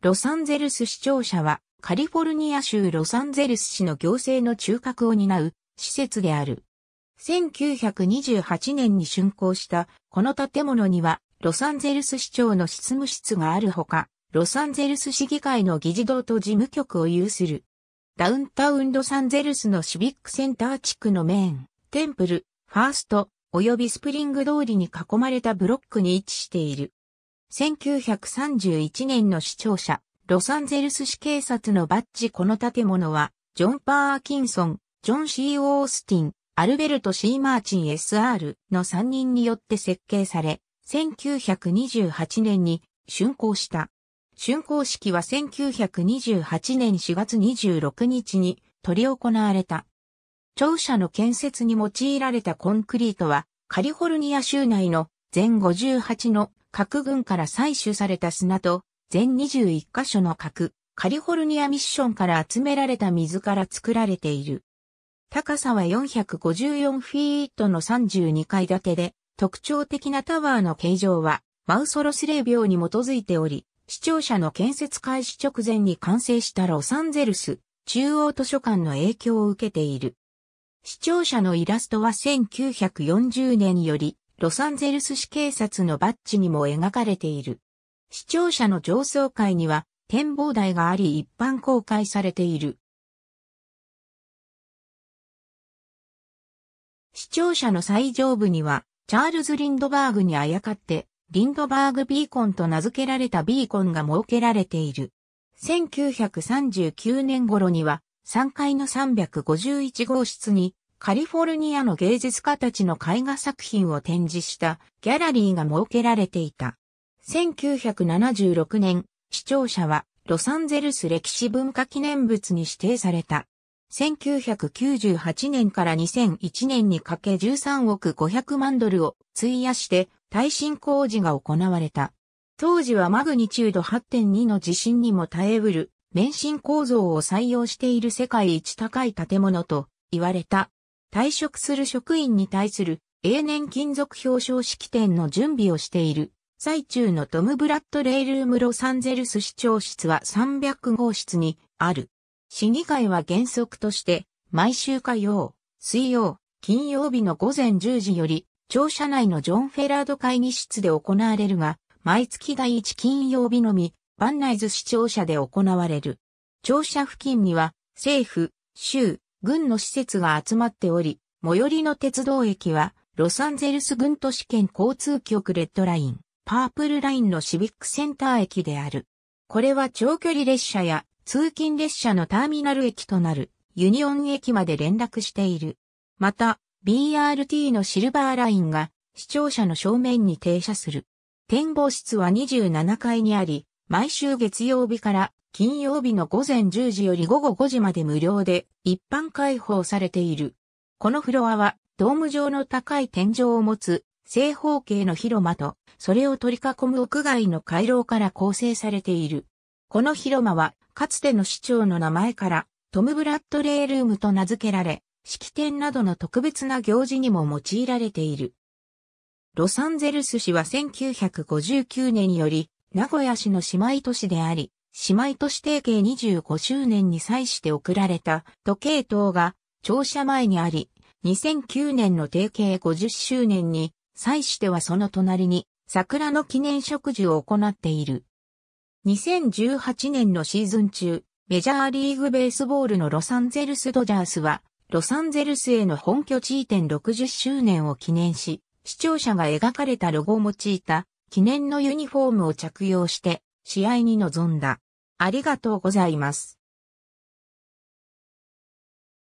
ロサンゼルス市庁舎はカリフォルニア州ロサンゼルス市の行政の中核を担う施設である。1928年に竣工したこの建物にはロサンゼルス市長の執務室があるほか、ロサンゼルス市議会の議事堂と事務局を有する。ダウンタウンロサンゼルスのシビックセンター地区のメイン、テンプル、ファースト、及びスプリング通りに囲まれたブロックに位置している。1931年の市庁舎、ロサンゼルス市警察のバッジこの建物は、ジョン・パーキンソン、ジョン・シー・オースティン、アルベルト・シー・マーチン SR の3人によって設計され、1928年に竣工した。竣工式は1928年4月26日に取り行われた。庁舎の建設に用いられたコンクリートは、カリフォルニア州内の全58の各軍から採取された砂と、全21カ所の核、カリフォルニアミッションから集められた水から作られている。高さは454フィートの32階建てで、特徴的なタワーの形状は、マウソロスー病に基づいており、視聴者の建設開始直前に完成したロサンゼルス中央図書館の影響を受けている。視聴者のイラストは1940年よりロサンゼルス市警察のバッジにも描かれている。視聴者の上層階には展望台があり一般公開されている。視聴者の最上部には、チャールズ・リンドバーグにあやかって、リンドバーグビーコンと名付けられたビーコンが設けられている。1939年頃には、3階の351号室に、カリフォルニアの芸術家たちの絵画作品を展示したギャラリーが設けられていた。1976年、視聴者はロサンゼルス歴史文化記念物に指定された。1998年から2001年にかけ13億500万ドルを費やして耐震工事が行われた。当時はマグニチュード8.2の地震にも耐えうる免震構造を採用している世界一高い建物と言われた退職する職員に対する永年金属表彰式典の準備をしている最中のトム・ブラッドレイルームロサンゼルス市長室は300号室にある。市議会は原則として毎週火曜、水曜、金曜日の午前10時より庁舎内のジョン・フェラード会議室で行われるが、毎月第1金曜日のみ、バンナイズ市庁舎で行われる。庁舎付近には、政府、州、軍の施設が集まっており、最寄りの鉄道駅は、ロサンゼルス軍都市圏交通局レッドライン、パープルラインのシビックセンター駅である。これは長距離列車や通勤列車のターミナル駅となるユニオン駅まで連絡している。また、BRT のシルバーラインが視聴者の正面に停車する。展望室は27階にあり、毎週月曜日から金曜日の午前10時より午後5時まで無料で一般開放されている。このフロアはドーム状の高い天井を持つ正方形の広間と、それを取り囲む屋外の回廊から構成されている。この広間は、かつての市長の名前から、トム・ブラッドレールームと名付けられ、式典などの特別な行事にも用いられている。ロサンゼルス市は1959年により、名古屋市の姉妹都市であり、姉妹都市提携25周年に際して贈られた時計塔が庁舎前にあり、2009年の提携50周年に際してはその隣に桜の記念植樹を行っている。2018年のシーズン中、メジャーリーグベースボールのロサンゼルスドジャースは、ロサンゼルスへの本拠地移転60周年を記念し、視聴者が描かれたロゴを用いた記念のユニフォームを着用して試合に臨んだ。ありがとうございます。